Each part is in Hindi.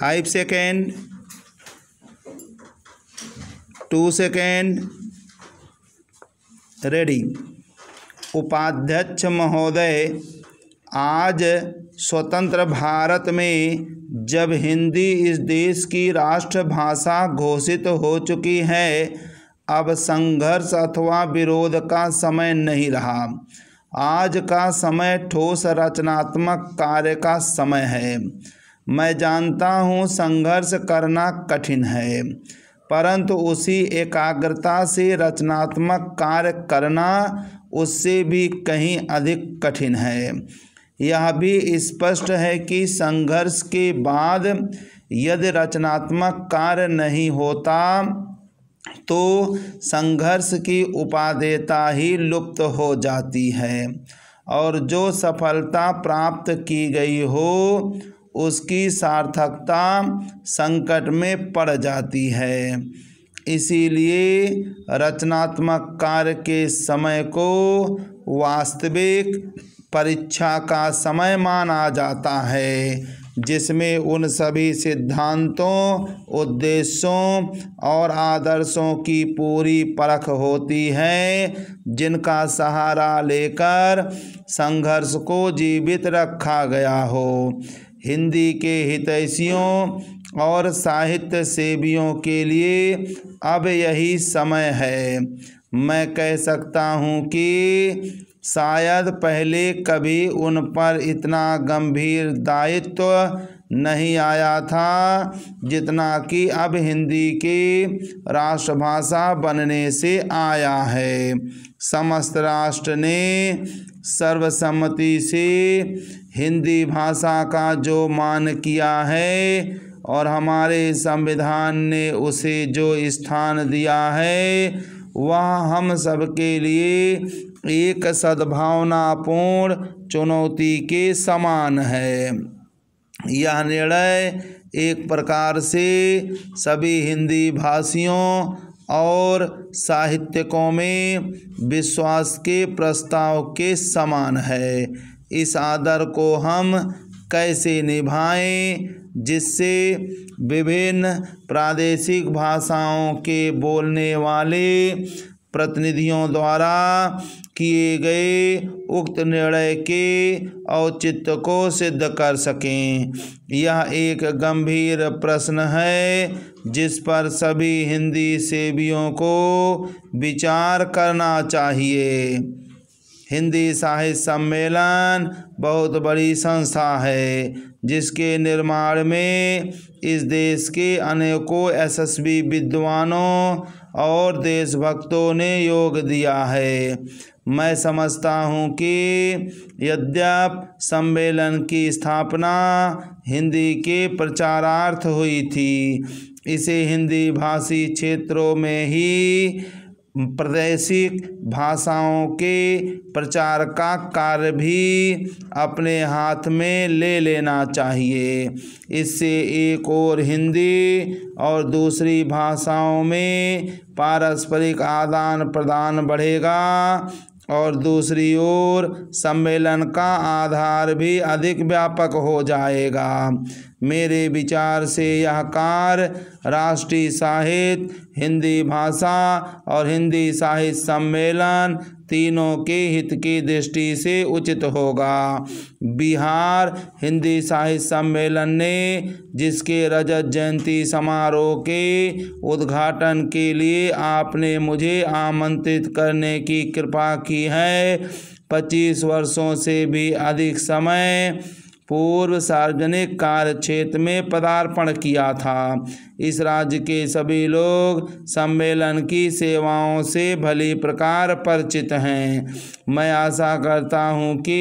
five second two second ready उपाध्यक्ष महोदय आज स्वतंत्र भारत में जब हिंदी इस देश की राष्ट्रभाषा घोषित हो चुकी है अब संघर्ष अथवा विरोध का समय नहीं रहा आज का समय ठोस रचनात्मक कार्य का समय है मैं जानता हूँ संघर्ष करना कठिन है परंतु उसी एकाग्रता से रचनात्मक कार्य करना उससे भी कहीं अधिक कठिन है यह भी स्पष्ट है कि संघर्ष के बाद यदि रचनात्मक कार्य नहीं होता तो संघर्ष की उपादेता ही लुप्त हो जाती है और जो सफलता प्राप्त की गई हो उसकी सार्थकता संकट में पड़ जाती है इसीलिए रचनात्मक कार्य के समय को वास्तविक परीक्षा का समय माना जाता है जिसमें उन सभी सिद्धांतों उद्देश्यों और आदर्शों की पूरी परख होती है जिनका सहारा लेकर संघर्ष को जीवित रखा गया हो हिंदी के हितैषियों और साहित्य सेवियों के लिए अब यही समय है मैं कह सकता हूँ कि शायद पहले कभी उन पर इतना गंभीर दायित्व नहीं आया था जितना कि अब हिंदी की राष्ट्रभाषा बनने से आया है समस्त राष्ट्र ने सर्वसम्मति से हिंदी भाषा का जो मान किया है और हमारे संविधान ने उसे जो स्थान दिया है वह हम सबके लिए एक सद्भावनापूर्ण चुनौती के समान है यह निर्णय एक प्रकार से सभी हिंदी भाषियों और साहित्यकों में विश्वास के प्रस्ताव के समान है इस आदर को हम कैसे निभाएं जिससे विभिन्न प्रादेशिक भाषाओं के बोलने वाले प्रतिनिधियों द्वारा किए गए उक्त निर्णय के औचित्य को सिद्ध कर सकें यह एक गंभीर प्रश्न है जिस पर सभी हिंदी सेवियों को विचार करना चाहिए हिंदी साहित्य सम्मेलन बहुत बड़ी संस्था है जिसके निर्माण में इस देश के अनेकों यशस्वी विद्वानों और देशभक्तों ने योग दिया है मैं समझता हूँ कि यद्यप सम्मेलन की स्थापना हिंदी के प्रचारार्थ हुई थी इसे हिंदी भाषी क्षेत्रों में ही प्रदेशिक भाषाओं के प्रचार का कार्य भी अपने हाथ में ले लेना चाहिए इससे एक और हिंदी और दूसरी भाषाओं में पारस्परिक आदान प्रदान बढ़ेगा और दूसरी ओर सम्मेलन का आधार भी अधिक व्यापक हो जाएगा मेरे विचार से यह कार्य राष्ट्रीय साहित्य हिंदी भाषा और हिंदी साहित्य सम्मेलन तीनों के हित की दृष्टि से उचित होगा बिहार हिंदी साहित्य सम्मेलन ने जिसके रजत जयंती समारोह के उद्घाटन के लिए आपने मुझे आमंत्रित करने की कृपा की है पच्चीस वर्षों से भी अधिक समय पूर्व सार्वजनिक कार्य क्षेत्र में पदार्पण किया था इस राज्य के सभी लोग सम्मेलन की सेवाओं से भली प्रकार परिचित हैं मैं आशा करता हूँ कि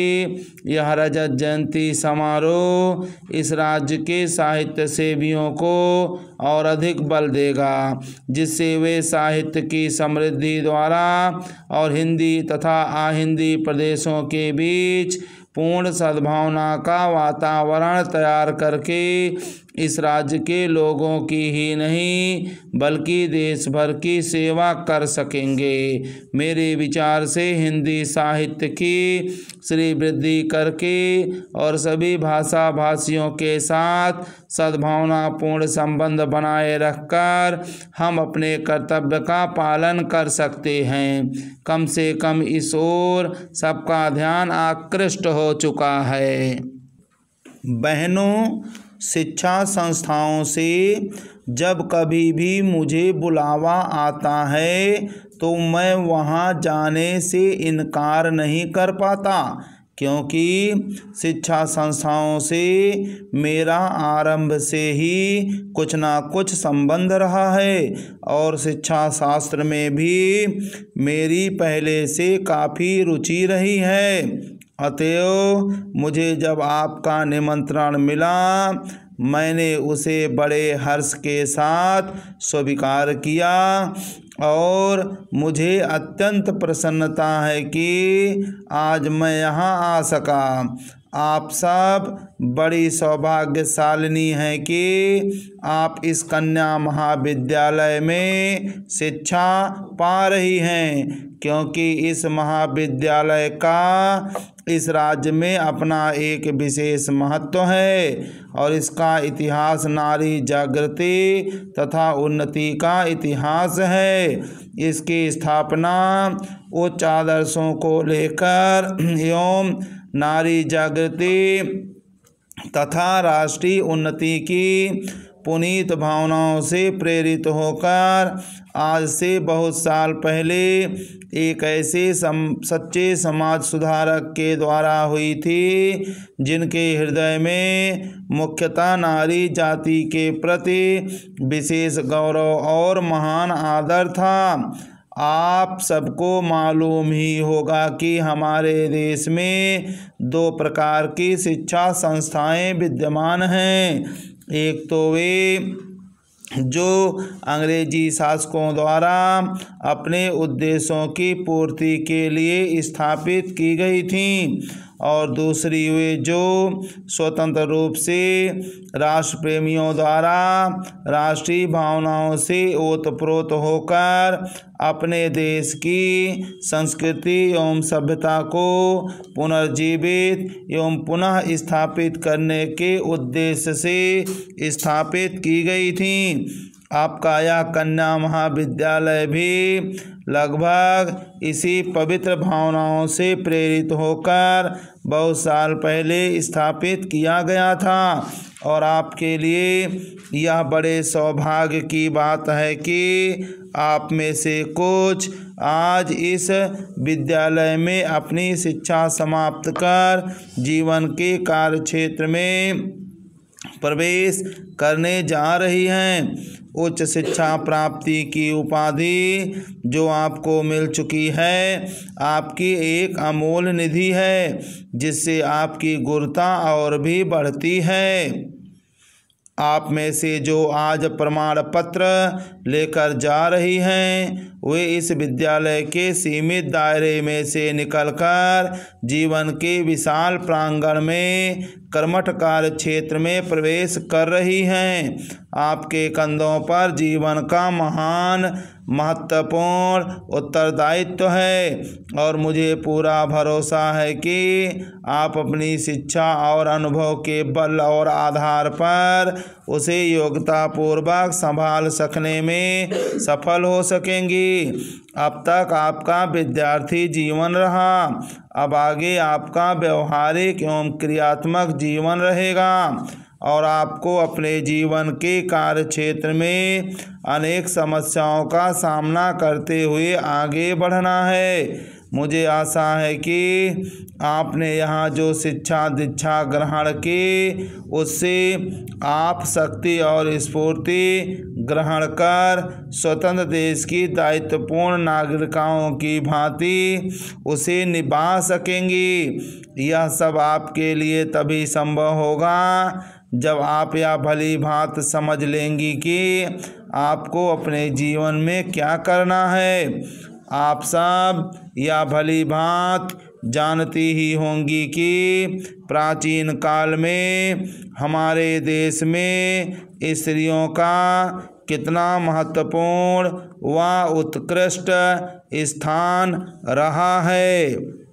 यह रजत जयंती समारोह इस राज्य के साहित्य सेवियों को और अधिक बल देगा जिससे वे साहित्य की समृद्धि द्वारा और हिंदी तथा आहिंदी प्रदेशों के बीच पूर्ण सद्भावना का वातावरण तैयार करके इस राज्य के लोगों की ही नहीं बल्कि देश भर की सेवा कर सकेंगे मेरे विचार से हिंदी साहित्य की श्री वृद्धि करके और सभी भाषा भाषियों के साथ सद्भावनापूर्ण संबंध बनाए रखकर हम अपने कर्तव्य का पालन कर सकते हैं कम से कम इस ओर सबका ध्यान आकृष्ट हो चुका है बहनों शिक्षा संस्थाओं से जब कभी भी मुझे बुलावा आता है तो मैं वहाँ जाने से इनकार नहीं कर पाता क्योंकि शिक्षा संस्थाओं से मेरा आरंभ से ही कुछ ना कुछ संबंध रहा है और शिक्षा शास्त्र में भी मेरी पहले से काफ़ी रुचि रही है अतएव मुझे जब आपका निमंत्रण मिला मैंने उसे बड़े हर्ष के साथ स्वीकार किया और मुझे अत्यंत प्रसन्नता है कि आज मैं यहाँ आ सका आप सब बड़ी सौभाग्यशालिनी हैं कि आप इस कन्या महाविद्यालय में शिक्षा पा रही हैं क्योंकि इस महाविद्यालय का इस राज्य में अपना एक विशेष महत्व है और इसका इतिहास नारी जागृति तथा उन्नति का इतिहास है इसकी स्थापना उच्च आदर्शों को लेकर एवं नारी जागृति तथा राष्ट्रीय उन्नति की पुनीत भावनाओं से प्रेरित होकर आज से बहुत साल पहले एक ऐसे सम, सच्चे समाज सुधारक के द्वारा हुई थी जिनके हृदय में मुख्यतः नारी जाति के प्रति विशेष गौरव और महान आदर था आप सबको मालूम ही होगा कि हमारे देश में दो प्रकार की शिक्षा संस्थाएं विद्यमान हैं एक तो वे जो अंग्रेजी शासकों द्वारा अपने उद्देश्यों की पूर्ति के लिए स्थापित की गई थीं और दूसरी वे जो स्वतंत्र रूप से राष्ट्रप्रेमियों द्वारा राष्ट्रीय भावनाओं से ओतप्रोत होकर अपने देश की संस्कृति एवं सभ्यता को पुनर्जीवित एवं पुनः स्थापित करने के उद्देश्य से स्थापित की गई थी आपका यह कन्या महाविद्यालय भी लगभग इसी पवित्र भावनाओं से प्रेरित होकर बहुत साल पहले स्थापित किया गया था और आपके लिए यह बड़े सौभाग्य की बात है कि आप में से कुछ आज इस विद्यालय में अपनी शिक्षा समाप्त कर जीवन के कार्य क्षेत्र में प्रवेश करने जा रही हैं उच्च शिक्षा प्राप्ति की उपाधि जो आपको मिल चुकी है आपकी एक अमूल निधि है जिससे आपकी गुरता और भी बढ़ती है आप में से जो आज प्रमाण पत्र लेकर जा रही हैं वे इस विद्यालय के सीमित दायरे में से निकलकर जीवन के विशाल प्रांगण में कर्मठ कार्य क्षेत्र में प्रवेश कर रही हैं आपके कंधों पर जीवन का महान महत्वपूर्ण उत्तरदायित्व तो है और मुझे पूरा भरोसा है कि आप अपनी शिक्षा और अनुभव के बल और आधार पर उसे योग्यतापूर्वक संभाल सकने में सफल हो सकेंगी अब तक आपका विद्यार्थी जीवन रहा अब आगे आपका व्यवहारिक एवं क्रियात्मक जीवन रहेगा और आपको अपने जीवन के कार्य क्षेत्र में अनेक समस्याओं का सामना करते हुए आगे बढ़ना है मुझे आशा है कि आपने यहाँ जो शिक्षा दीक्षा ग्रहण की उससे आप शक्ति और स्फूर्ति ग्रहण कर स्वतंत्र देश की दायित्वपूर्ण नागरिकाओं की भांति उसे निभा सकेंगी यह सब आपके लिए तभी संभव होगा जब आप यह भली भांत समझ लेंगी कि आपको अपने जीवन में क्या करना है आप सब या भली भांत जानती ही होंगी कि प्राचीन काल में हमारे देश में स्त्रियों का कितना महत्वपूर्ण व उत्कृष्ट स्थान रहा है